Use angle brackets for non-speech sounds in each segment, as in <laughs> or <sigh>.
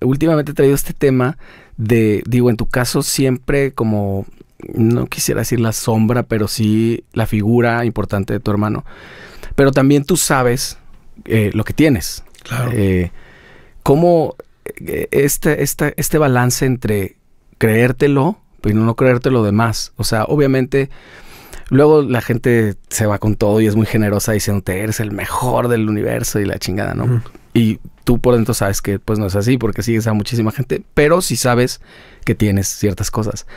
últimamente he traído este tema de, digo, en tu caso siempre como, no quisiera decir la sombra, pero sí la figura importante de tu hermano. Pero también tú sabes eh, lo que tienes. Claro. Eh, ¿Cómo eh, este, este balance entre creértelo, y pues, no creértelo de demás? O sea, obviamente... Luego la gente se va con todo y es muy generosa diciéndote eres el mejor del universo y la chingada, ¿no? Y tú por dentro sabes que pues no es así porque sigues a muchísima gente, pero sí sabes que tienes ciertas cosas.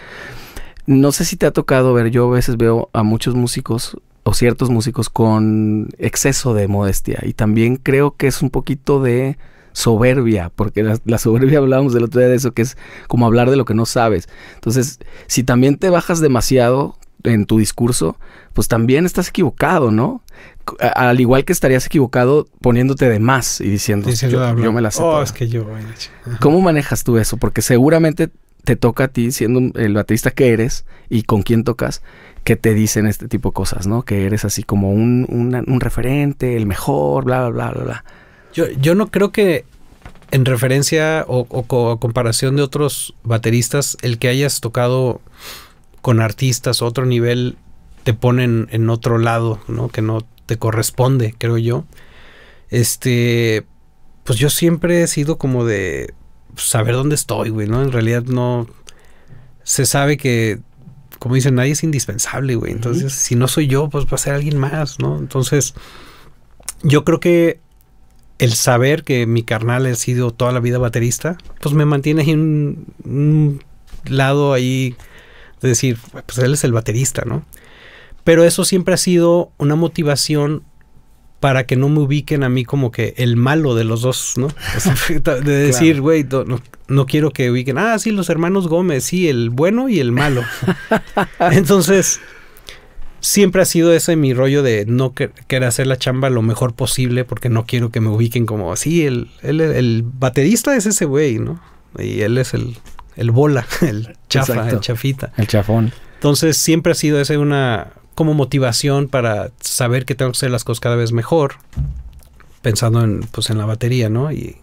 No sé si te ha tocado ver, yo a veces veo a muchos músicos o ciertos músicos con exceso de modestia y también creo que es un poquito de soberbia, porque la, la, soberbia <laughs> hablábamos del otro día de eso, que es como hablar de lo que no sabes. Entonces, si también te bajas demasiado en tu discurso, pues también estás equivocado, ¿no? al igual que estarías equivocado poniéndote de más y diciendo, yo, me la sé. Oh, que yo. ¿Cómo manejas tú eso? Porque seguramente te toca a ti, siendo el baterista que eres y con quién tocas, que te dicen este tipo de cosas, ¿no? Que eres así como un, referente, el mejor, bla, bla, bla, bla. Yo, yo no creo que en referencia o, comparación de otros bateristas, el que hayas tocado con artistas a otro nivel te ponen en otro lado, ¿no? Que no te corresponde, creo yo. Este, pues yo siempre he sido como de saber dónde estoy, güey, ¿no? En realidad no se sabe que como dicen, nadie es indispensable, güey. Entonces, si no soy yo, pues va a ser alguien más, ¿no? Entonces, yo creo que el saber que mi carnal ha sido toda la vida baterista, pues me mantiene ahí un, un lado ahí de decir, pues él es el baterista, ¿no? Pero eso siempre ha sido una motivación para que no me ubiquen a mí como que el malo de los dos, ¿no? <laughs> de decir, güey, no, quiero que ubiquen, ah, sí, los hermanos Gómez, sí, el bueno y el malo. <laughs> Entonces, siempre ha sido ese mi rollo de no querer hacer la chamba lo mejor posible porque no quiero que me ubiquen como, así el, baterista es ese güey, ¿no? Y él es el, bola, <laughs> el chafa, el chafita. El chafón. Entonces, siempre ha sido ese una, como motivación para saber que tengo que hacer las cosas cada vez mejor, pensando en, pues, en la batería, ¿no? Y